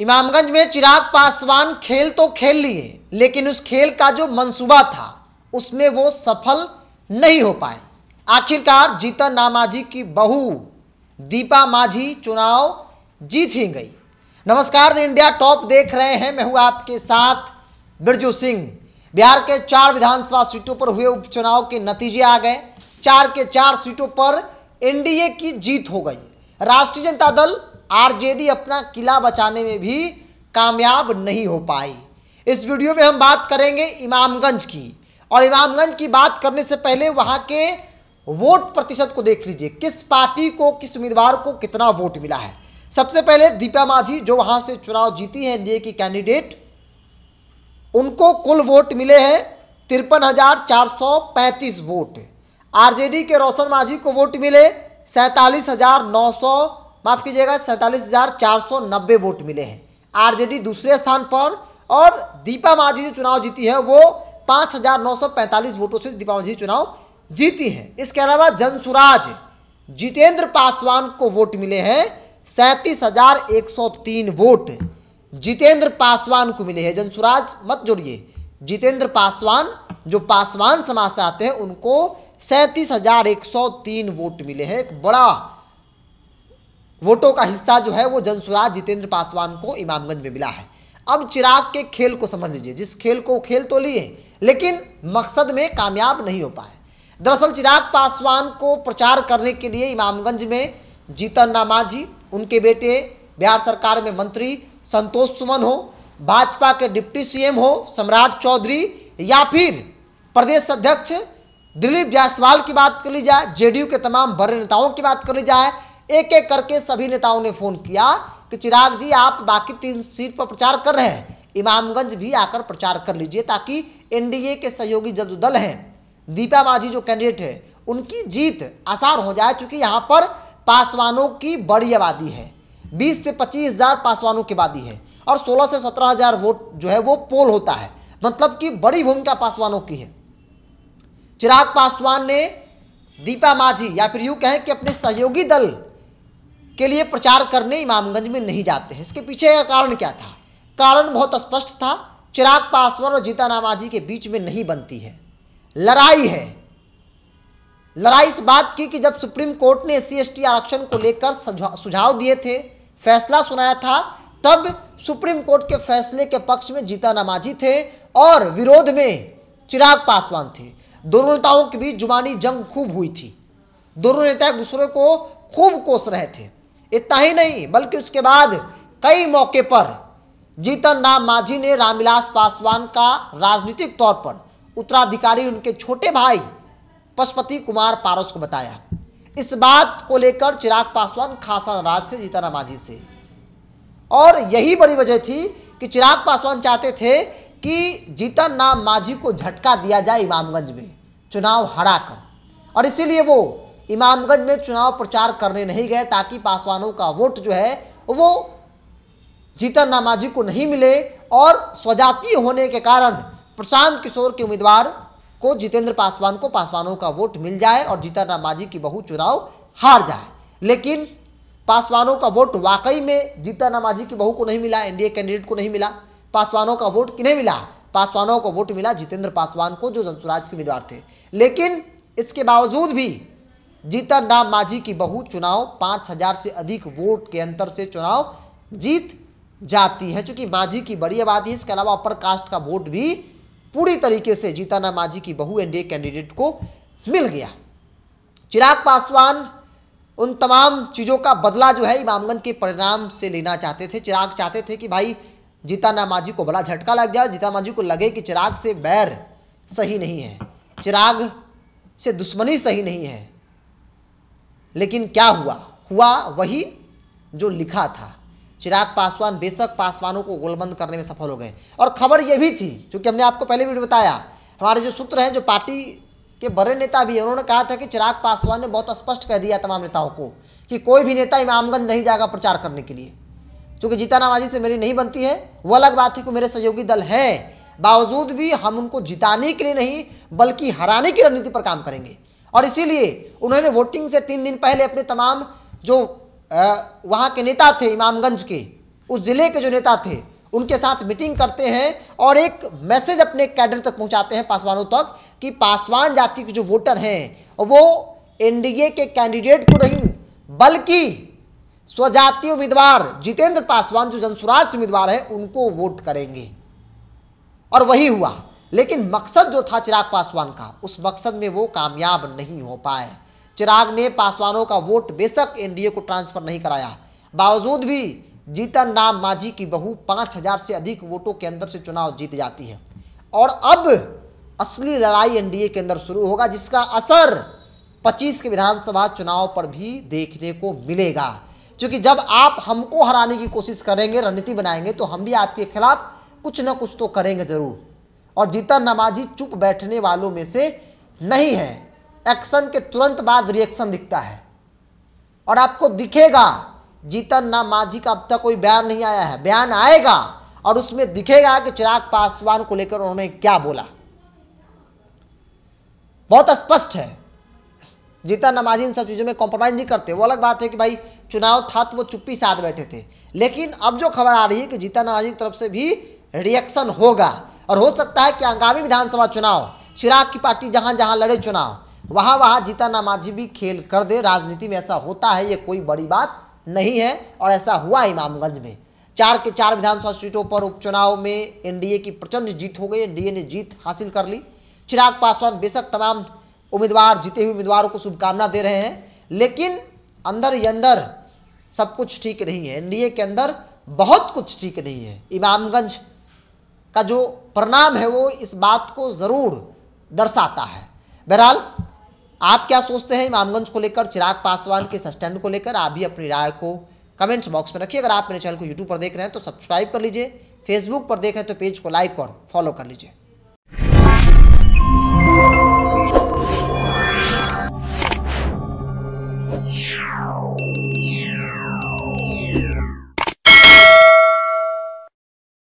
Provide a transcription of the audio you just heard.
इमामगंज में चिराग पासवान खेल तो खेल लिए लेकिन उस खेल का जो मंसूबा था उसमें वो सफल नहीं हो पाए आखिरकार जीतन नामाजी की बहू दीपा माझी चुनाव जीत ही गई नमस्कार इंडिया टॉप देख रहे हैं मैं हूँ आपके साथ बिरजू सिंह बिहार के चार विधानसभा सीटों पर हुए उपचुनाव के नतीजे आ गए चार के चार सीटों पर एनडीए की जीत हो गई राष्ट्रीय जनता दल आरजेडी अपना किला बचाने में भी कामयाब नहीं हो पाई इस वीडियो में हम बात करेंगे इमामगंज की और इमामगंज की बात करने से पहले वहाँ के वोट प्रतिशत को देख लीजिए किस पार्टी को किस उम्मीदवार को कितना वोट मिला है सबसे पहले दीपा माझी जो वहाँ से चुनाव जीती है एनडीए की कैंडिडेट उनको कुल वोट मिले हैं तिरपन हजार चार सौ पैंतीस वोट आरजेडी के रोशन माझी को वोट मिले सैंतालीस हजार नौ सौ माफ़ कीजिएगा सैंतालीस हज़ार चार सौ नब्बे वोट मिले हैं आरजेडी दूसरे स्थान पर और दीपा माझी जो चुनाव जीती है वो पाँच हज़ार नौ सौ पैंतालीस वोटों से दीपा माझी चुनाव जीती है इसके अलावा जनसुराज जितेंद्र पासवान को वोट मिले हैं सैंतीस हजार एक सौ तीन वोट जितेंद्र पासवान को मिले हैं जनसुराज मत जोड़िए जितेंद्र पासवान जो पासवान समाज से आते हैं उनको सैंतीस हजार एक सौ तीन वोट मिले हैं एक बड़ा वोटों का हिस्सा जो है वो जनसुराज जितेंद्र पासवान को इमामगंज में मिला है अब चिराग के खेल को समझ लीजिए जिस खेल को खेल तो लिए लेकिन मकसद में कामयाब नहीं हो पाए दरअसल चिराग पासवान को प्रचार करने के लिए इमामगंज में जीतन रामा जी उनके बेटे बिहार सरकार में मंत्री संतोष सुमन हो भाजपा के डिप्टी सीएम हो सम्राट चौधरी या फिर प्रदेश अध्यक्ष दिलीप जायसवाल की बात कर ली जाए जेडीयू के तमाम बड़े नेताओं की बात कर ली जाए एक एक करके सभी नेताओं ने फ़ोन किया कि चिराग जी आप बाकी तीन सीट पर प्रचार कर रहे हैं इमामगंज भी आकर प्रचार कर लीजिए ताकि एनडीए के सहयोगी जो दल हैं दीपा माझी जो कैंडिडेट है उनकी जीत आसार हो जाए क्योंकि यहाँ पर पासवानों की बड़ी आबादी है बीस से पच्चीस हज़ार पासवानों की आबादी है और सोलह से सत्रह हज़ार वोट जो है वो पोल होता है मतलब कि बड़ी भूमिका पासवानों की है चिराग पासवान ने दीपा माझी या फिर यू कहें कि अपने सहयोगी दल के लिए प्रचार करने इमामगंज में नहीं जाते हैं इसके पीछे का कारण क्या था कारण बहुत स्पष्ट था चिराग पासवान और जीता नामाजी के बीच में नहीं बनती है लड़ाई है लड़ाई इस बात की कि जब सुप्रीम कोर्ट ने एस सी आरक्षण को लेकर सुझाव दिए थे फैसला सुनाया था तब सुप्रीम कोर्ट के फैसले के पक्ष में जीता नामाजी थे और विरोध में चिराग पासवान थे दोनों नेताओं के बीच जुबानी जंग खूब हुई थी दोनों नेता एक दूसरे को खूब कोस रहे थे इतना ही नहीं बल्कि उसके बाद कई मौके पर जीतन राम मांझी ने रामविलास पासवान का राजनीतिक तौर पर उत्तराधिकारी उनके छोटे भाई पशुपति कुमार पारस को बताया इस बात को लेकर चिराग पासवान खासा नाराज थे जीतन राम मांझी से और यही बड़ी वजह थी कि चिराग पासवान चाहते थे कि जीतन राम मांझी को झटका दिया जाए इमामगंज में चुनाव हराकर और इसीलिए वो इमामगंज में चुनाव प्रचार करने नहीं गए ताकि पासवानों का वोट जो है वो जीतन नामाजी को नहीं मिले और स्वजातीय होने के कारण प्रशांत किशोर के उम्मीदवार को जितेंद्र पासवान को पासवानों का वोट मिल जाए और जीतन नामाजी की बहु चुनाव हार जाए लेकिन पासवानों का वोट वाकई में जीतन नामाजी की बहू को नहीं मिला एनडीए कैंडिडेट को नहीं मिला पासवानों का वोट किन्हें मिला पासवानों का वोट मिला जितेंद्र पासवान को जो जनसुराज के उम्मीदवार थे लेकिन इसके बावजूद भी जीता नाम माझी की बहू चुनाव पाँच हजार से अधिक वोट के अंतर से चुनाव जीत जाती है चूंकि माझी की बड़ी आबादी इसके अलावा अपर कास्ट का वोट भी पूरी तरीके से जीता नाम माझी की बहू एनडीए कैंडिडेट को मिल गया चिराग पासवान उन तमाम चीज़ों का बदला जो है इमामगंज के परिणाम से लेना चाहते थे चिराग चाहते थे कि भाई जीता नामाजी को बड़ा झटका लग जाए जीता मांझी को लगे कि चिराग से बैर सही नहीं है चिराग से दुश्मनी सही नहीं है लेकिन क्या हुआ हुआ वही जो लिखा था चिराग पासवान बेशक पासवानों को गोलबंद करने में सफल हो गए और खबर यह भी थी क्योंकि हमने आपको पहले भी बताया हमारे जो सूत्र हैं जो पार्टी के बड़े नेता भी हैं उन्होंने कहा था कि चिराग पासवान ने बहुत स्पष्ट कह दिया तमाम नेताओं को कि कोई भी नेता इमामगंज नहीं जाएगा प्रचार करने के लिए क्योंकि जीता नामाजी से मेरी नहीं बनती है वो अलग बात है कि मेरे सहयोगी दल हैं बावजूद भी हम उनको जिताने के लिए नहीं बल्कि हराने की रणनीति पर काम करेंगे और इसीलिए उन्होंने वोटिंग से तीन दिन पहले अपने तमाम जो वहाँ के नेता थे इमामगंज के उस ज़िले के जो नेता थे उनके साथ मीटिंग करते हैं और एक मैसेज अपने कैडर तक पहुंचाते हैं पासवानों तक कि पासवान जाति के जो वोटर हैं वो एन के कैंडिडेट को नहीं बल्कि स्वजातीय उम्मीदवार जितेंद्र पासवान जो जनसुराज उम्मीदवार हैं उनको वोट करेंगे और वही हुआ लेकिन मकसद जो था चिराग पासवान का उस मकसद में वो कामयाब नहीं हो पाए चिराग ने पासवानों का वोट बेशक एनडीए को ट्रांसफर नहीं कराया बावजूद भी जीतन राम मांझी की बहू पाँच हजार से अधिक वोटों के अंदर से चुनाव जीत जाती है और अब असली लड़ाई एनडीए के अंदर शुरू होगा जिसका असर 25 के विधानसभा चुनाव पर भी देखने को मिलेगा क्योंकि जब आप हमको हराने की कोशिश करेंगे रणनीति बनाएंगे तो हम भी आपके खिलाफ कुछ ना कुछ तो करेंगे ज़रूर और जीता नमाजी चुप बैठने वालों में से नहीं है एक्शन के तुरंत बाद रिएक्शन दिखता है और आपको दिखेगा जीतन नाम का अब तक कोई बयान नहीं आया है बयान आएगा और उसमें दिखेगा कि चिराग पासवान को लेकर उन्होंने क्या बोला बहुत स्पष्ट है जीता नमाजी इन सब चीज़ों में कॉम्प्रोमाइज़ नहीं करते वो अलग बात है कि भाई चुनाव था तो वो चुप्पी साथ बैठे थे लेकिन अब जो खबर आ रही है कि जीता नमाजी की तरफ से भी रिएक्शन होगा और हो सकता है कि आगामी विधानसभा चुनाव चिराग की पार्टी जहां जहां लड़े चुनाव वहां वहां जीता नामाजी भी खेल कर दे राजनीति में ऐसा होता है ये कोई बड़ी बात नहीं है और ऐसा हुआ इमामगंज में चार के चार विधानसभा सीटों पर उपचुनाव में एनडीए की प्रचंड जीत हो गई एनडीए ने जीत हासिल कर ली चिराग पासवान बेशक तमाम उम्मीदवार जीते हुए उम्मीदवारों को शुभकामना दे रहे हैं लेकिन अंदर ही अंदर सब कुछ ठीक नहीं है एनडीए के अंदर बहुत कुछ ठीक नहीं है इमामगंज का जो परिणाम है वो इस बात को ज़रूर दर्शाता है बहरहाल आप क्या सोचते हैं इमामगंज को लेकर चिराग पासवान के सस्टैंड को लेकर आप भी अपनी राय को कमेंट्स बॉक्स में रखिए अगर आप मेरे चैनल को यूट्यूब पर देख रहे हैं तो सब्सक्राइब कर लीजिए फेसबुक पर देख रहे हैं तो पेज को लाइक और फॉलो कर लीजिए